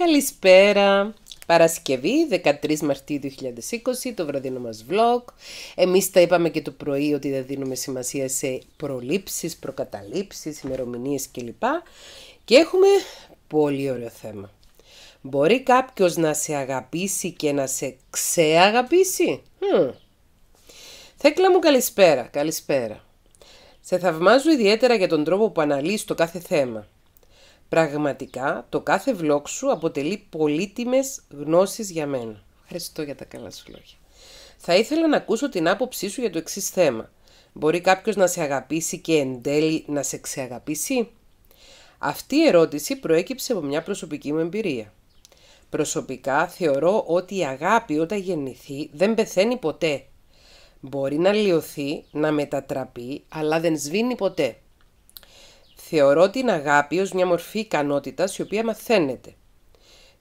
Καλησπέρα! Παρασκευή, 13 Μαρτίου 2020, το βραδινό μας vlog. Εμείς τα είπαμε και το πρωί ότι δεν δίνουμε σημασία σε προλήψεις, προκαταλήψεις, ημερομηνίες κλπ. Και έχουμε πολύ ωραίο θέμα. Μπορεί κάποιος να σε αγαπήσει και να σε ξεαγαπήσει. Hm. Θέκλα μου καλησπέρα, καλησπέρα. Σε θαυμάζω ιδιαίτερα για τον τρόπο που αναλύεις το κάθε θέμα. Πραγματικά, το κάθε vlog σου αποτελεί πολύτιμες γνώσεις για μένα. Ευχαριστώ για τα καλά σου λόγια. Θα ήθελα να ακούσω την άποψή σου για το εξής θέμα. Μπορεί κάποιος να σε αγαπήσει και εν τέλει να σε ξεαγαπήσει. Αυτή η ερώτηση προέκυψε από μια προσωπική μου εμπειρία. Προσωπικά θεωρώ ότι η αγάπη όταν γεννηθεί δεν πεθαίνει ποτέ. Μπορεί να λιωθεί, να μετατραπεί, αλλά δεν σβήνει ποτέ. Θεωρώ την αγάπη ως μια μορφή ικανότητας η οποία μαθαίνεται.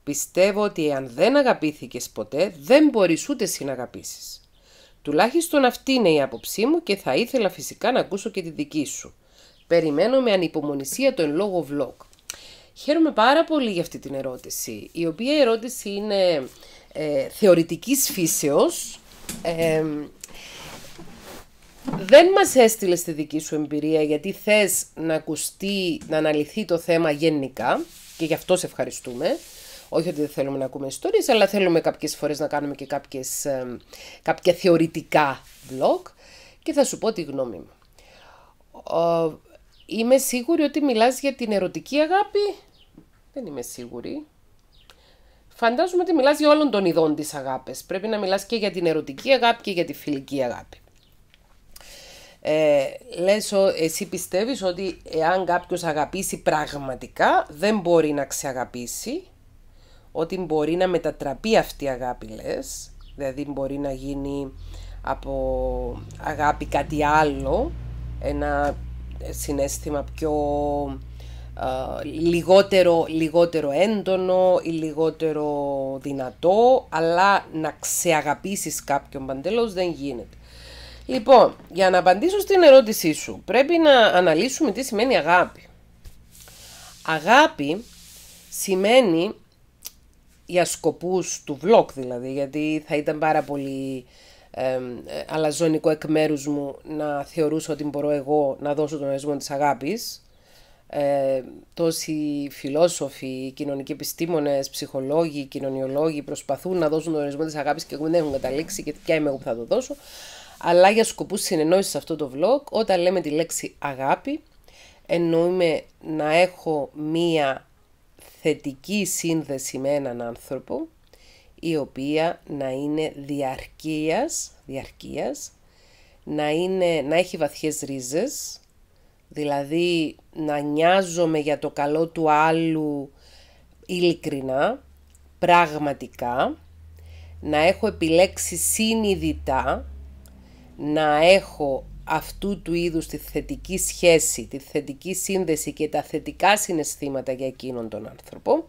Πιστεύω ότι αν δεν αγαπήθηκες ποτέ, δεν μπορείς ούτε συναγαπήσεις. να Τουλάχιστον αυτή είναι η άποψή μου και θα ήθελα φυσικά να ακούσω και τη δική σου. Περιμένω με ανυπομονησία το εν λόγω vlog. Χαίρομαι πάρα πολύ για αυτή την ερώτηση, η οποία ερώτηση είναι ε, θεωρητικής φύσεως δεν μας έστειλες τη δική σου εμπειρία γιατί θες να ακουστεί, να αναλυθεί το θέμα γενικά και γι' αυτό σε ευχαριστούμε. Όχι ότι δεν θέλουμε να ακούμε ιστορίες, αλλά θέλουμε κάποιες φορές να κάνουμε και κάποιες, κάποια θεωρητικά blog και θα σου πω τη γνώμη μου. Είμαι σίγουρη ότι μιλάς για την ερωτική αγάπη. Δεν είμαι σίγουρη. Φαντάζομαι ότι μιλάς για όλων των ειδών της αγάπης. Πρέπει να μιλάς και για την ερωτική αγάπη και για τη φιλική αγάπη. Ε, εσύ πιστεύεις ότι εάν κάποιος αγαπήσει πραγματικά, δεν μπορεί να ξεαγαπήσει, ότι μπορεί να μετατραπεί αυτή η αγάπη, λες, δηλαδή μπορεί να γίνει από αγάπη κάτι άλλο, ένα συνέστημα πιο λιγότερο, λιγότερο έντονο ή λιγότερο δυνατό, αλλά να ξεαγαπήσεις κάποιον παντελώς δεν γίνεται. Λοιπόν, για να απαντήσω στην ερώτησή σου, πρέπει να αναλύσουμε τι σημαίνει αγάπη. Αγάπη σημαίνει για σκοπούς του vlog δηλαδή, γιατί θα ήταν πάρα πολύ ε, αλαζονικό εκ μέρους μου να θεωρούσα ότι μπορώ εγώ να δώσω τον ορισμό της αγάπης. Ε, τόσοι φιλόσοφοι, κοινωνικοί επιστήμονες, ψυχολόγοι, κοινωνιολόγοι προσπαθούν να δώσουν τον ορισμό της αγάπης και εγώ δεν έχουν καταλήξει και ποια είμαι εγώ που θα το δώσω αλλά για σκοπούς συνεννόησης σε αυτό το vlog, όταν λέμε τη λέξη αγάπη, εννοούμε να έχω μία θετική σύνδεση με έναν άνθρωπο, η οποία να είναι διαρκείας, διαρκείας να, είναι, να έχει βαθιές ρίζες, δηλαδή να νοιάζομαι για το καλό του άλλου ειλικρινά, πραγματικά, να έχω επιλέξει συνειδητά να έχω αυτού του είδους τη θετική σχέση, τη θετική σύνδεση και τα θετικά συναισθήματα για εκείνον τον άνθρωπο.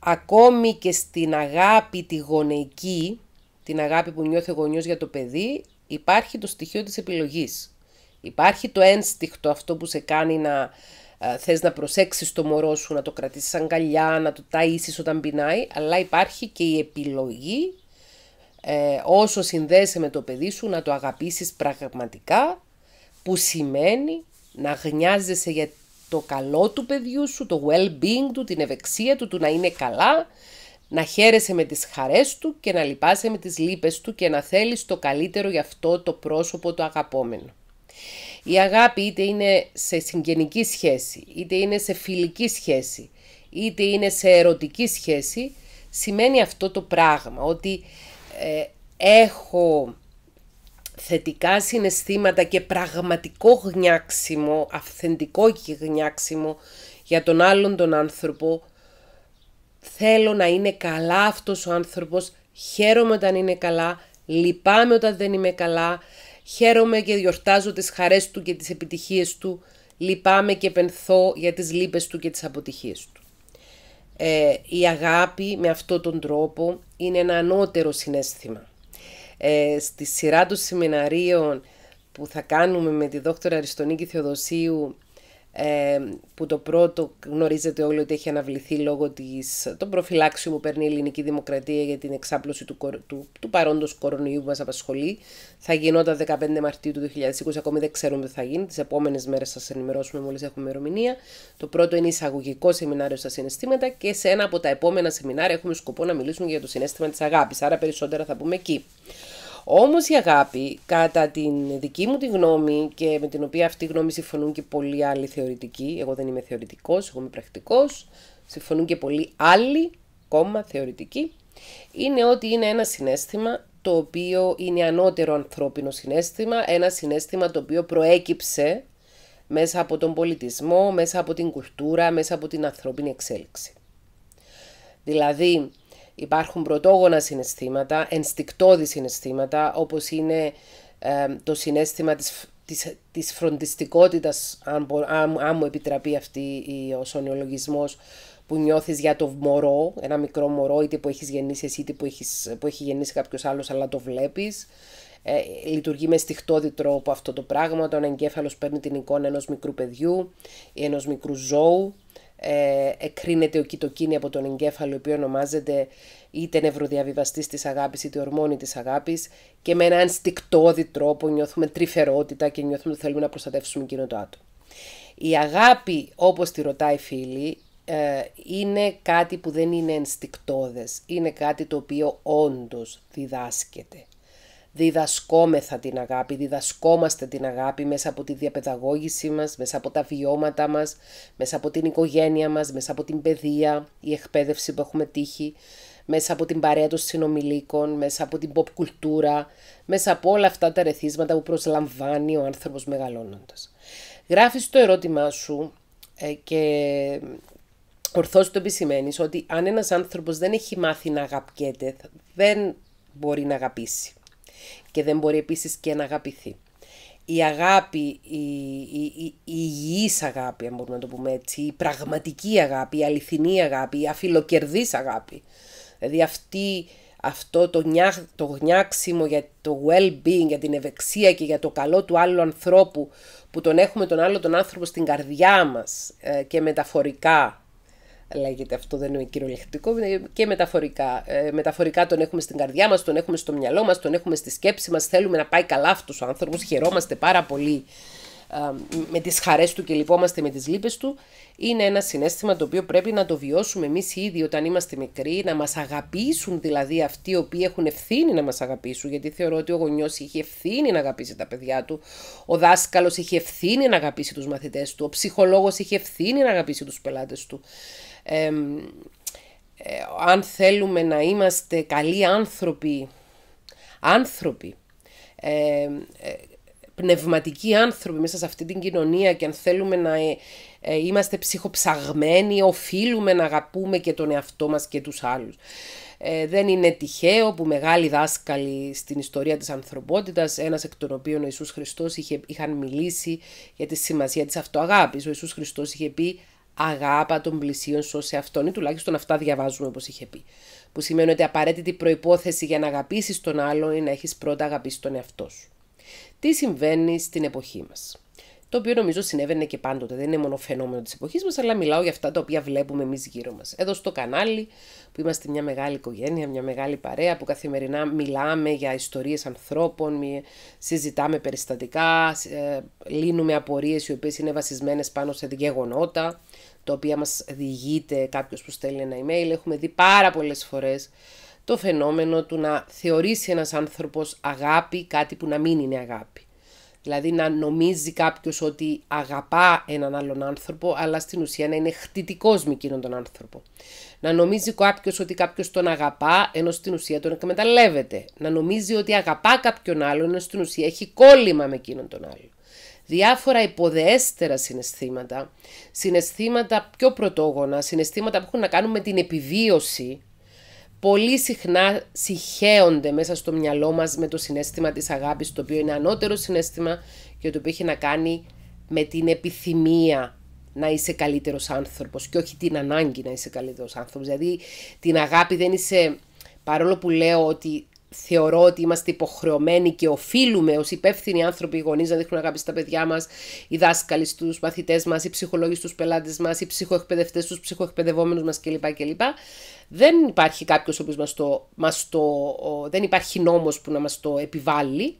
Ακόμη και στην αγάπη τη γονεϊκή, την αγάπη που νιώθει ο γονιός για το παιδί, υπάρχει το στοιχείο της επιλογής. Υπάρχει το ένστικτο αυτό που σε κάνει να ε, θες να προσέξεις το μωρό σου, να το κρατήσεις καλιά, να το ταΐσεις όταν πεινάει, αλλά υπάρχει και η επιλογή ε, όσο συνδέεσαι με το παιδί σου να το αγαπήσεις πραγματικά που σημαίνει να γνιάζεσαι για το καλό του παιδιού σου, το well-being του, την ευεξία του, του να είναι καλά, να χαίρεσαι με τις χαρές του και να λυπάσαι με τις λύπες του και να θέλεις το καλύτερο για αυτό το πρόσωπο το αγαπόμενο. Η αγάπη είτε είναι σε συγγενική σχέση, είτε είναι σε φιλική σχέση, είτε είναι σε ερωτική σχέση, σημαίνει αυτό το πράγμα, ότι ε, έχω θετικά συναισθήματα και πραγματικό γνιάξιμο, αυθεντικό γνιάξιμο για τον άλλον τον άνθρωπο, θέλω να είναι καλά αυτός ο άνθρωπος, χαίρομαι όταν είναι καλά, λυπάμαι όταν δεν είμαι καλά, χαίρομαι και διορτάζω τις χαρές του και τις επιτυχίες του, λυπάμαι και πενθώ για τις λύπες του και τις αποτυχίες του. Ε, η αγάπη με αυτόν τον τρόπο είναι ένα ανώτερο συνέστημα. Ε, στη σειρά των σεμιναρίων που θα κάνουμε με τη δόκτωρα Αριστονίκη Θεοδοσίου ε, που το πρώτο γνωρίζετε όλοι ότι έχει αναβληθεί λόγω της, των προφυλάξεων που παίρνει η ελληνική δημοκρατία για την εξάπλωση του, του, του παρόντος κορονοϊού που μας απασχολεί. Θα γινόταν 15 Μαρτίου του 2020, ακόμη δεν ξέρουμε τι θα γίνει, τις επόμενες μέρες σας ενημερώσουμε μόλις έχουμε ημερομηνία. Το πρώτο είναι εισαγωγικό σεμινάριο στα συναισθήματα και σε ένα από τα επόμενα σεμινάρια έχουμε σκοπό να μιλήσουμε για το συνέστημα της αγάπης, άρα περισσότερα θα πούμε εκεί. Όμως η αγάπη, κατά την δική μου τη γνώμη και με την οποία αυτή η γνώμη συμφωνούν και πολλοί άλλοι θεωρητικοί, εγώ δεν είμαι θεωρητικός, εγώ είμαι πρακτικός, συμφωνούν και πολλοί άλλοι, κόμμα θεωρητικοί, είναι ότι είναι ένα συνέστημα το οποίο είναι ανώτερο ανθρώπινο συνέστημα, ένα συνέστημα το οποίο προέκυψε μέσα από τον πολιτισμό, μέσα από την κουλτούρα, μέσα από την ανθρώπινη εξέλιξη. Δηλαδή, Υπάρχουν πρωτόγωνα συναισθήματα, ενστικτόδη συναισθήματα, όπως είναι ε, το συνέστημα της, της, της φροντιστικότητας, αν, αν, αν μου επιτραπεί αυτή ο σονιολογισμός, που νιώθεις για το μωρό, ένα μικρό μωρό, είτε που έχεις γεννήσει εσύ, είτε που, έχεις, έχει γεννήσει κάποιος άλλος, αλλά το βλέπεις. Ε, λειτουργεί με στιχτώδη τρόπο αυτό το πράγμα, όταν ο εγκέφαλος παίρνει την εικόνα ενός μικρού παιδιού ή ενός μικρού ζώου ε, εκρίνεται ο κοιτοκίνη από τον εγκέφαλο, ο οποίος ονομάζεται είτε νευροδιαβιβαστής της αγάπης είτε ορμόνη της αγάπης, και με έναν στικτόδη τρόπο νιώθουμε τρυφερότητα και νιώθουμε ότι θέλουμε να προστατεύσουμε εκείνο το άτομο. Η αγάπη, όπως τη ρωτάει η φίλη, ε, είναι κάτι που δεν είναι ενστικτόδες, είναι κάτι το οποίο όντως διδάσκεται διδασκόμεθα την αγάπη, διδασκόμαστε την αγάπη μέσα από τη διαπαιδαγώγησή μας, μέσα από τα βιώματα μας, μέσα από την οικογένεια μας, μέσα από την παιδεία, η εκπαίδευση που έχουμε τύχει, μέσα από την παρέα των συνομιλίκων, μέσα από την pop κουλτούρα, μέσα από όλα αυτά τα ρεθίσματα που προσλαμβάνει ο άνθρωπος μεγαλώνοντας. Γράφεις το ερώτημά σου ε, και ορθώς το επισημαίνεις, ότι αν ένας άνθρωπος δεν έχει μάθει να αγαπιέται, δεν μπορεί να αγαπήσει και δεν μπορεί επίσης και να αγαπηθεί. Η αγάπη, η, η, η, η υγιής αγάπη, αν μπορούμε να το πούμε έτσι, η πραγματική αγάπη, η αληθινή αγάπη, η αφιλοκερδής αγάπη. Δηλαδή αυτό το, νιά, το για το well-being, για την ευεξία και για το καλό του άλλου ανθρώπου που τον έχουμε τον άλλο τον άνθρωπο στην καρδιά μας ε, και μεταφορικά λέγεται αυτό, δεν είναι κυριολεκτικό, και μεταφορικά. Ε, μεταφορικά τον έχουμε στην καρδιά μας, τον έχουμε στο μυαλό μας, τον έχουμε στη σκέψη μας θέλουμε να πάει καλά αυτός ο άνθρωπος, χαιρόμαστε πάρα πολύ ε, με τις χαρές του και λυπόμαστε με τις λύπες του, είναι ένα συνέστημα το οποίο πρέπει να το βιώσουμε εμείς ήδη όταν είμαστε μικροί, να μας αγαπήσουν δηλαδή αυτοί οι οποίοι έχουν ευθύνη να μας αγαπήσουν, γιατί θεωρώ ότι ο γονιός είχε ευθύνη να αγαπήσει τα παιδιά του, ο δάσκαλος είχε ευθύνη να αγαπήσει τους μαθητές του, ο ψυχολόγος είχε ευθύνη να αγαπήσει τους πελάτες του. Ε, αν θέλουμε να είμαστε καλοί άνθρωποι, άνθρωποι, ε, πνευματικοί άνθρωποι μέσα σε αυτή την κοινωνία και αν θέλουμε να ε, είμαστε ψυχοψαγμένοι, οφείλουμε να αγαπούμε και τον εαυτό μας και τους άλλους. δεν είναι τυχαίο που μεγάλοι δάσκαλοι στην ιστορία της ανθρωπότητας, ένας εκ των οποίων ο Ιησούς Χριστός είχε, είχαν μιλήσει για τη σημασία της αυτοαγάπης. Ο Ιησούς Χριστός είχε πει αγάπα των πλησίων σου σε αυτόν ή τουλάχιστον αυτά διαβάζουμε όπως είχε πει. Που σημαίνει ότι απαραίτητη προϋπόθεση για να αγαπήσεις τον άλλο είναι να έχεις πρώτα αγαπήσει τον εαυτό σου. Τι συμβαίνει στην εποχή μας. Το οποίο νομίζω συνέβαινε και πάντοτε, δεν είναι μόνο φαινόμενο της εποχής μας, αλλά μιλάω για αυτά τα οποία βλέπουμε εμείς γύρω μας. Εδώ στο κανάλι, που είμαστε μια μεγάλη οικογένεια, μια μεγάλη παρέα, που καθημερινά μιλάμε για ιστορίες ανθρώπων, συζητάμε περιστατικά, ε, λύνουμε απορίες οι οποίες είναι βασισμένες πάνω σε γεγονότα, τα οποία μας διηγείται κάποιος που στέλνει ένα email. Έχουμε δει πάρα πολλές φορές το φαινόμενο του να θεωρήσει ένας άνθρωπος αγάπη κάτι που να μην είναι αγάπη. Δηλαδή να νομίζει κάποιος ότι αγαπά έναν άλλον άνθρωπο, αλλά στην ουσία να είναι χτιτικός με εκείνον τον άνθρωπο. Να νομίζει κάποιος ότι κάποιος τον αγαπά, ενώ στην ουσία τον εκμεταλλεύεται. Να νομίζει ότι αγαπά κάποιον άλλον, ενώ στην ουσία έχει κόλλημα με εκείνον τον άλλον. Διάφορα υποδεέστερα συναισθήματα, συναισθήματα πιο πρωτόγωνα, συναισθήματα που έχουν να κάνουν με την επιβίωση, πολύ συχνά συχαίονται μέσα στο μυαλό μας με το συνέστημα της αγάπης, το οποίο είναι ανώτερο συνέστημα και το οποίο έχει να κάνει με την επιθυμία να είσαι καλύτερος άνθρωπος και όχι την ανάγκη να είσαι καλύτερος άνθρωπος. Δηλαδή την αγάπη δεν είσαι, παρόλο που λέω ότι θεωρώ ότι είμαστε υποχρεωμένοι και οφείλουμε ως υπεύθυνοι άνθρωποι οι γονείς να δείχνουν αγάπη στα παιδιά μας, οι δάσκαλοι στους μαθητές μας, οι ψυχολόγοι στους πελάτες μας, οι ψυχοεκπαιδευτές στους ψυχοεκπαιδευόμενους μας κλπ. κλπ. Δεν υπάρχει κάποιος ο μας το, το, δεν υπάρχει νόμος που να μας το επιβάλλει.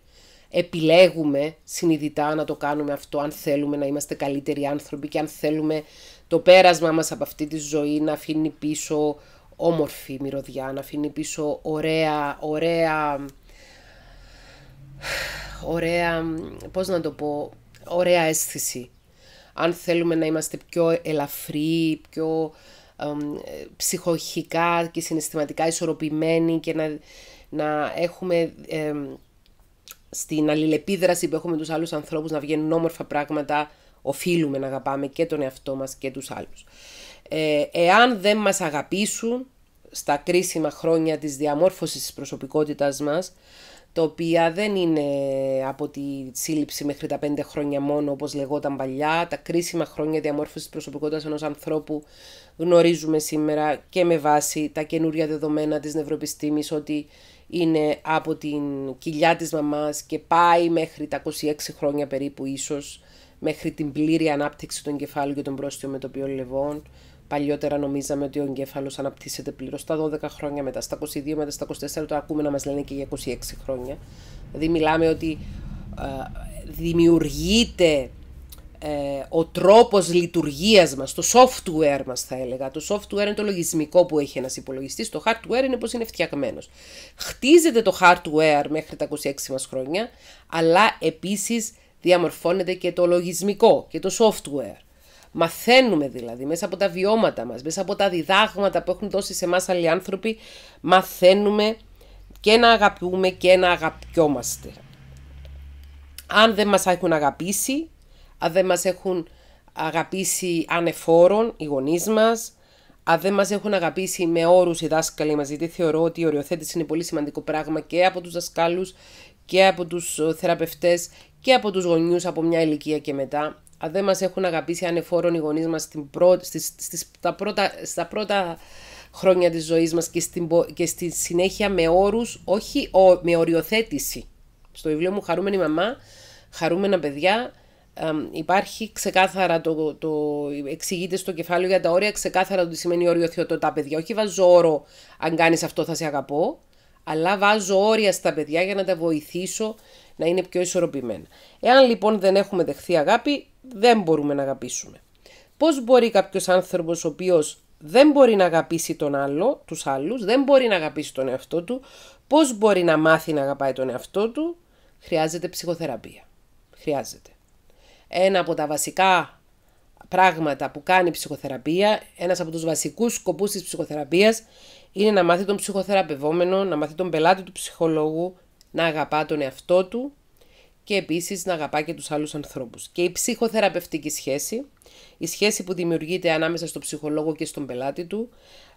Επιλέγουμε συνειδητά να το κάνουμε αυτό αν θέλουμε να είμαστε καλύτεροι άνθρωποι και αν θέλουμε το πέρασμα μας από αυτή τη ζωή να αφήνει πίσω όμορφη μυρωδιά, να αφήνει πίσω ωραία, ωραία, ωραία, πώς να το πω, ωραία αίσθηση. Αν θέλουμε να είμαστε πιο ελαφροί, πιο ε, ψυχοχικά και συναισθηματικά ισορροπημένοι και να, να έχουμε στην αλληλεπίδραση που έχουμε τους άλλους ανθρώπους να βγαίνουν όμορφα πράγματα, οφείλουμε να αγαπάμε και τον εαυτό μας και τους άλλους. Ε, εάν δεν μας αγαπήσουν στα κρίσιμα χρόνια της διαμόρφωσης της προσωπικότητας μας, τα οποία δεν είναι από τη σύλληψη μέχρι τα πέντε χρόνια μόνο όπως λεγόταν παλιά. Τα κρίσιμα χρόνια διαμόρφωσης της προσωπικότητας ενός ανθρώπου γνωρίζουμε σήμερα και με βάση τα καινούρια δεδομένα της νευροεπιστήμης ότι είναι από την κοιλιά της μαμάς και πάει μέχρι τα 26 χρόνια περίπου ίσως μέχρι την πλήρη ανάπτυξη των κεφάλων και των πρόστιων με το οποίο λεβών, Παλιότερα νομίζαμε ότι ο εγκέφαλος αναπτύσσεται πλήρως στα 12 χρόνια, μετά στα 22, μετά στα 24, το ακούμε να μας λένε και για 26 χρόνια. Δηλαδή, μιλάμε ότι ε, δημιουργείται ε, ο τρόπος λειτουργίας μας, το software μας θα έλεγα. Το software είναι το λογισμικό που έχει ένας υπολογιστής, το hardware είναι πώ είναι φτιαγμένος. Χτίζεται το hardware μέχρι τα 26 μας χρόνια, αλλά επίσης διαμορφώνεται και το λογισμικό και το software. Μαθαίνουμε δηλαδή μέσα από τα βιώματα μας, μέσα από τα διδάγματα που έχουν δώσει σε μας άλλοι άνθρωποι, μαθαίνουμε και να αγαπούμε και να αγαπιόμαστε. Αν δεν μας έχουν αγαπήσει, αν δεν μας έχουν αγαπήσει ανεφόρων οι γονείς μας, αν δεν μας έχουν αγαπήσει με όρους οι δάσκαλοι μας γιατί θεωρώ ότι η οριοθέτηση είναι πολύ σημαντικό πράγμα και από τους δασκάλους και από τους θεραπευτές και από τους γονιούς από μια ηλικία και μετά αν δεν μας έχουν αγαπήσει ανεφόρον οι γονείς μας πρώτα, στα πρώτα χρόνια της ζωής μας και, στην, και στη συνέχεια με όρους, όχι ο, με οριοθέτηση. Στο βιβλίο μου «Χαρούμενη μαμά», «Χαρούμενα παιδιά» υπάρχει ξεκάθαρα, το, το, εξηγείται στο κεφάλαιο για τα όρια ξεκάθαρα το τι σημαίνει τα παιδιά. Όχι βάζω όρο αν κάνεις αυτό θα σε αγαπώ, αλλά βάζω όρια στα παιδιά για να τα βοηθήσω να είναι πιο ισορροπημένα. Εάν λοιπόν δεν έχουμε δεχθεί αγάπη, δεν μπορούμε να αγαπήσουμε. Πώς μπορεί κάποιος άνθρωπος ο οποίος δεν μπορεί να αγαπήσει τον άλλο, τους άλλους, δεν μπορεί να αγαπήσει τον εαυτό του, Πώς μπορεί να μάθει να αγαπάει τον εαυτό του, χρειάζεται ψυχοθεραπεία. Χρειάζεται. Ένα από τα βασικά πράγματα που κάνει η ψυχοθεραπεία, ένας από τους βασικούς σκοπούς της ψυχοθεραπείας είναι να μάθει τον ψυχοθεραπευόμενο, να μάθει τον πελάτη του ψυχολόγου, να αγαπά τον εαυτό του και επίσης να αγαπά και τους άλλους ανθρώπους. Και η ψυχοθεραπευτική σχέση, η σχέση που δημιουργείται ανάμεσα στον ψυχολόγο και στον πελάτη του,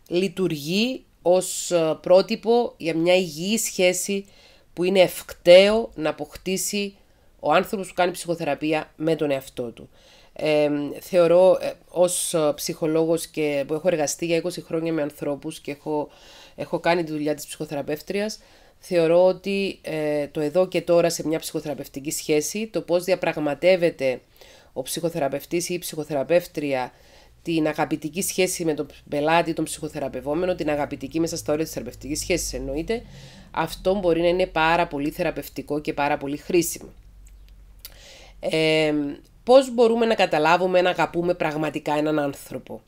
λειτουργεί ως ε, πρότυπο για μια υγιή σχέση που είναι ευκταίο να αποκτήσει ο άνθρωπος που κάνει ψυχοθεραπεία με τον εαυτό του. Ε, θεωρώ ε, ως ε, ψυχολόγος και που έχω εργαστεί για 20 χρόνια με ανθρώπους και έχω, έχω κάνει τη δουλειά της ψυχοθεραπεύτριας, θεωρώ ότι ε, το εδώ και τώρα σε μια ψυχοθεραπευτική σχέση, το πώς διαπραγματεύεται ο ψυχοθεραπευτής ή η ψυχοθεραπεύτρια την αγαπητική σχέση με τον πελάτη, τον ψυχοθεραπευόμενο, την αγαπητική μέσα στα όρια της θεραπευτικής σχέσης εννοείται, αυτό μπορεί να είναι πάρα πολύ θεραπευτικό και πάρα πολύ χρήσιμο. Ε, πώς μπορούμε να καταλάβουμε να αγαπούμε πραγματικά έναν άνθρωπο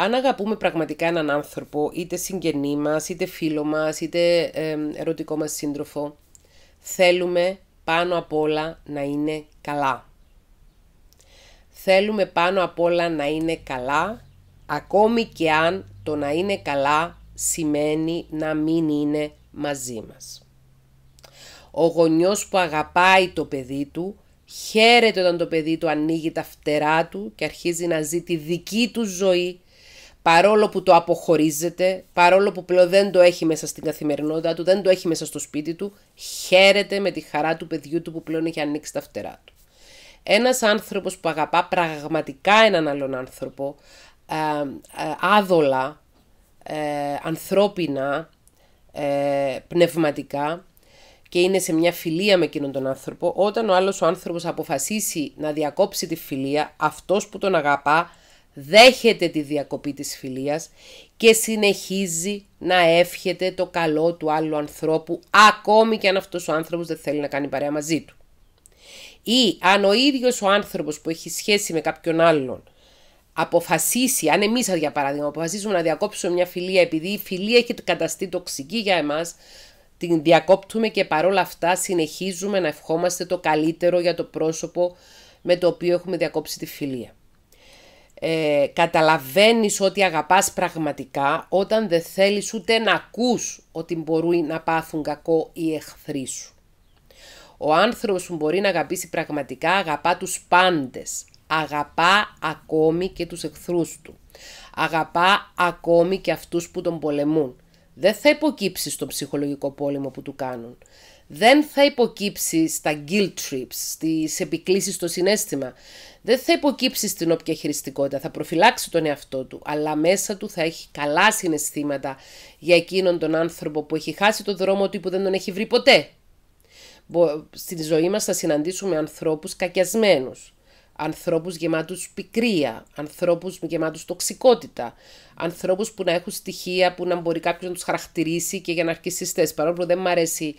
αν αγαπούμε πραγματικά έναν άνθρωπο, είτε συγγενή μας, είτε φίλο μας, είτε ερωτικό μας σύντροφο, θέλουμε πάνω απ' όλα να είναι καλά. Θέλουμε πάνω απ' όλα να είναι καλά, ακόμη και αν το να είναι καλά σημαίνει να μην είναι μαζί μας. Ο γονιός που αγαπάει το παιδί του, χαίρεται όταν το παιδί του ανοίγει τα φτερά του και αρχίζει να ζει τη δική του ζωή παρόλο που το αποχωρίζεται, παρόλο που πλέον δεν το έχει μέσα στην καθημερινότητά του, δεν το έχει μέσα στο σπίτι του, χαίρεται με τη χαρά του παιδιού του που πλέον έχει ανοίξει τα φτερά του. Ένας άνθρωπος που αγαπά πραγματικά έναν άλλον άνθρωπο, ε, ε άδολα, ε, ανθρώπινα, ε, πνευματικά και είναι σε μια φιλία με εκείνον τον άνθρωπο, όταν ο άλλος ο άνθρωπος αποφασίσει να διακόψει τη φιλία, αυτός που τον αγαπά δέχεται τη διακοπή της φιλίας και συνεχίζει να εύχεται το καλό του άλλου ανθρώπου ακόμη και αν αυτός ο άνθρωπος δεν θέλει να κάνει παρέα μαζί του. Ή αν ο ίδιος ο άνθρωπος που έχει σχέση με κάποιον άλλον αποφασίσει, αν εμείς για παράδειγμα αποφασίσουμε να διακόψουμε μια φιλία επειδή η φιλία έχει καταστεί τοξική για εμάς, την διακόπτουμε και παρόλα αυτά συνεχίζουμε να ευχόμαστε το καλύτερο για το πρόσωπο με το οποίο έχουμε διακόψει τη φιλία ε, καταλαβαίνεις ότι αγαπάς πραγματικά όταν δεν θέλεις ούτε να ακούς ότι μπορεί να πάθουν κακό οι εχθροί σου. Ο άνθρωπος που μπορεί να αγαπήσει πραγματικά αγαπά τους πάντες. Αγαπά ακόμη και τους εχθρούς του. Αγαπά ακόμη και αυτούς που τον πολεμούν. Δεν θα υποκύψεις τον ψυχολογικό πόλεμο που του κάνουν. Δεν θα υποκύψεις τα guilt trips, τις επικλήσεις στο συνέστημα δεν θα υποκύψει στην όποια χειριστικότητα, θα προφυλάξει τον εαυτό του, αλλά μέσα του θα έχει καλά συναισθήματα για εκείνον τον άνθρωπο που έχει χάσει τον δρόμο του ή που δεν τον έχει βρει ποτέ. Στην ζωή μας θα συναντήσουμε ανθρώπους κακιασμένους, ανθρώπους γεμάτους πικρία, ανθρώπους γεμάτους τοξικότητα, ανθρώπους που να έχουν στοιχεία που να μπορεί κάποιος να τους χαρακτηρίσει και για να αρκεί Παρόλο που δεν μου αρέσει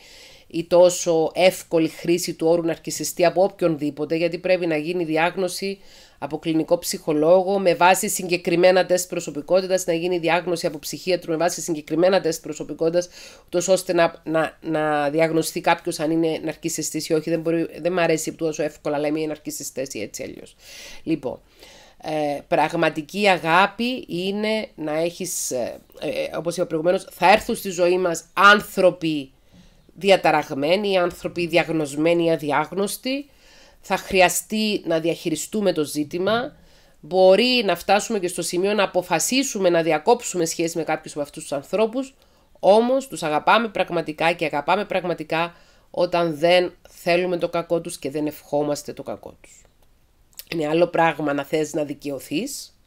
η τόσο εύκολη χρήση του όρου ναρκισιστή από οποιονδήποτε, γιατί πρέπει να γίνει διάγνωση από κλινικό ψυχολόγο με βάση συγκεκριμένα τεστ προσωπικότητας, να γίνει διάγνωση από ψυχίατρο με βάση συγκεκριμένα τεστ προσωπικότητας, ώστε να, να, να διαγνωστεί κάποιος αν είναι ναρκιστή ή όχι. Δεν, μπορεί, δεν μ' αρέσει τόσο εύκολα, λέμε οι ναρκιστέ ή έτσι αλλιώς. Λοιπόν. Ε, πραγματική αγάπη είναι να έχεις, ε, ε, όπως είπα προηγουμένως, θα έρθουν στη ζωή μας άνθρωποι διαταραγμένοι, οι άνθρωποι διαγνωσμένοι αδιάγνωστοι. Θα χρειαστεί να διαχειριστούμε το ζήτημα. Μπορεί να φτάσουμε και στο σημείο να αποφασίσουμε να διακόψουμε σχέση με κάποιους από αυτούς τους ανθρώπους, όμως τους αγαπάμε πραγματικά και αγαπάμε πραγματικά όταν δεν θέλουμε το κακό τους και δεν ευχόμαστε το κακό τους. Είναι άλλο πράγμα να θες να δικαιωθείς,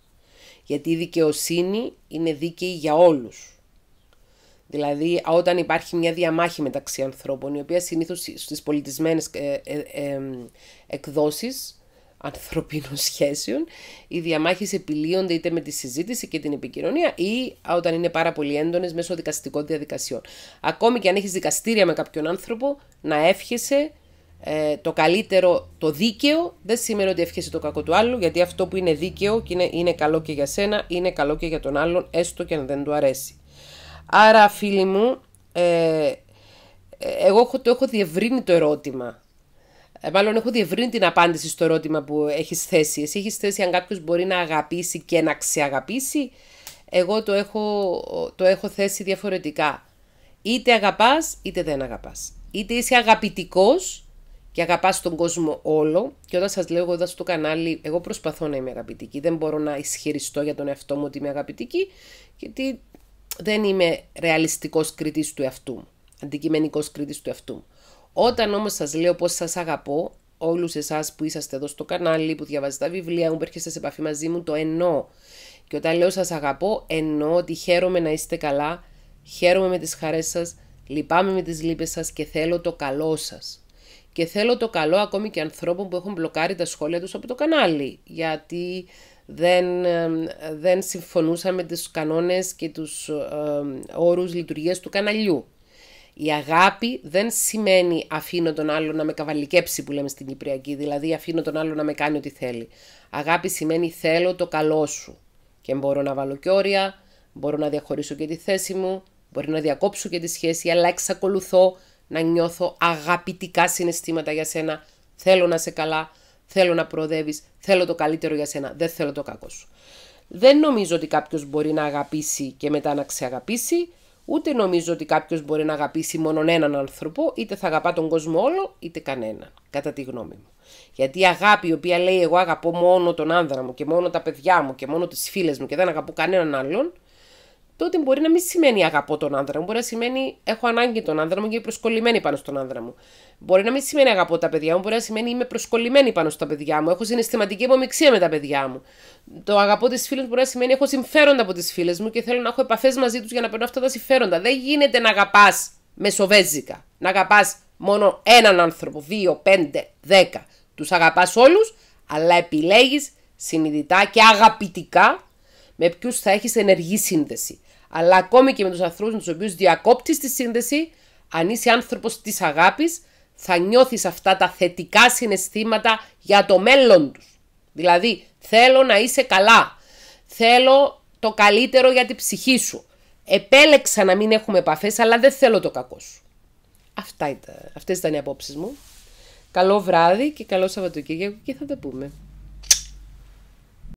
γιατί η δικαιοσύνη είναι δίκαιη για όλους. Δηλαδή, όταν υπάρχει μια διαμάχη μεταξύ ανθρώπων, η οποία συνήθως στις πολιτισμένες ε, ε, ε εκδόσεις ανθρωπίνων σχέσεων, οι διαμάχες επιλύονται είτε με τη συζήτηση και την επικοινωνία ή όταν είναι πάρα πολύ έντονες μέσω δικαστικών διαδικασιών. Ακόμη και αν έχεις δικαστήρια με κάποιον άνθρωπο, να εύχεσαι ε, το καλύτερο, το δίκαιο, δεν σημαίνει ότι εύχεσαι το κακό του άλλου, γιατί αυτό που είναι δίκαιο και είναι, είναι καλό και για σένα, είναι καλό και για τον άλλον, έστω και αν δεν του αρέσει. Άρα φίλοι μου, ε, εγώ το έχω διευρύνει το ερώτημα. Ε, μάλλον έχω διευρύνει την απάντηση στο ερώτημα που έχεις θέσει. Εσύ έχεις θέσει αν κάποιος μπορεί να αγαπήσει και να ξεαγαπήσει. Εγώ το έχω, το έχω θέσει διαφορετικά. Είτε αγαπάς είτε δεν αγαπάς. Είτε είσαι αγαπητικός και αγαπάς τον κόσμο όλο. Και όταν σας λέω εδώ στο κανάλι, εγώ προσπαθώ να είμαι αγαπητική. Δεν μπορώ να ισχυριστώ για τον εαυτό μου ότι είμαι αγαπητική, γιατί δεν είμαι ρεαλιστικός κριτής του εαυτού μου, αντικειμενικός κριτής του εαυτού μου. Όταν όμως σας λέω πώς σας αγαπώ, όλους εσάς που είσαστε εδώ στο κανάλι, που διαβάζετε τα βιβλία μου, που έρχεστε σε επαφή μαζί μου, το εννοώ. Και όταν λέω σας αγαπώ, εννοώ ότι χαίρομαι να είστε καλά, χαίρομαι με τις χαρές σας, λυπάμαι με τις λύπες σας και θέλω το καλό σας. Και θέλω το καλό ακόμη και ανθρώπων που έχουν μπλοκάρει τα σχόλια τους από το κανάλι, γιατί δεν, δεν συμφωνούσαν με τους κανόνες και τους ε, όρους λειτουργίας του καναλιού. Η αγάπη δεν σημαίνει αφήνω τον άλλο να με καβαλικέψει που λέμε στην Κυπριακή, δηλαδή αφήνω τον άλλο να με κάνει ό,τι θέλει. Αγάπη σημαίνει θέλω το καλό σου και μπορώ να βάλω και όρια, μπορώ να διαχωρίσω και τη θέση μου, μπορεί να διακόψω και τη σχέση, αλλά εξακολουθώ να νιώθω αγαπητικά συναισθήματα για σένα, θέλω να σε καλά, Θέλω να προοδεύεις, θέλω το καλύτερο για σένα, δεν θέλω το κακό σου. Δεν νομίζω ότι κάποιος μπορεί να αγαπήσει και μετά να ξεαγαπήσει, ούτε νομίζω ότι κάποιος μπορεί να αγαπήσει μόνον έναν άνθρωπο, είτε θα αγαπά τον κόσμο όλο, είτε κανέναν, κατά τη γνώμη μου. Γιατί η αγάπη η οποία λέει εγώ αγαπώ μόνο τον άνδρα μου και μόνο τα παιδιά μου και μόνο τις φίλες μου και δεν αγαπώ κανέναν άλλον, τότε μπορεί να μην σημαίνει αγαπώ τον άνδρα μου. Μπορεί να σημαίνει έχω ανάγκη τον άνδρα μου και είμαι προσκολλημένη πάνω στον άνδρα μου. Μπορεί να μην σημαίνει αγαπώ τα παιδιά μου, μπορεί να σημαίνει είμαι προσκολλημένη πάνω στα παιδιά μου. Έχω συναισθηματική υπομειξία με τα παιδιά μου. Το αγαπώ τις φίλες μπορεί να σημαίνει έχω συμφέροντα από τις φίλες μου και θέλω να έχω επαφές μαζί τους για να περνώ αυτά τα συμφέροντα. Δεν γίνεται να αγαπάς μεσοβέζικα. Να αγαπάς μόνο έναν άνθρωπο, δύο, πέντε, δέκα. Τους αγαπάς όλους, αλλά επιλέγεις συνειδητά και αγαπητικά με ποιους θα έχεις ενεργή σύνδεση αλλά ακόμη και με τους ανθρώπους με τους οποίους διακόπτεις τη σύνδεση, αν είσαι άνθρωπος της αγάπης, θα νιώθεις αυτά τα θετικά συναισθήματα για το μέλλον τους. Δηλαδή, θέλω να είσαι καλά. Θέλω το καλύτερο για την ψυχή σου. Επέλεξα να μην έχουμε επαφές, αλλά δεν θέλω το κακό σου. Αυτά ήταν, αυτές ήταν οι απόψεις μου. Καλό βράδυ και καλό Σαββατοκύριακο και θα τα πούμε.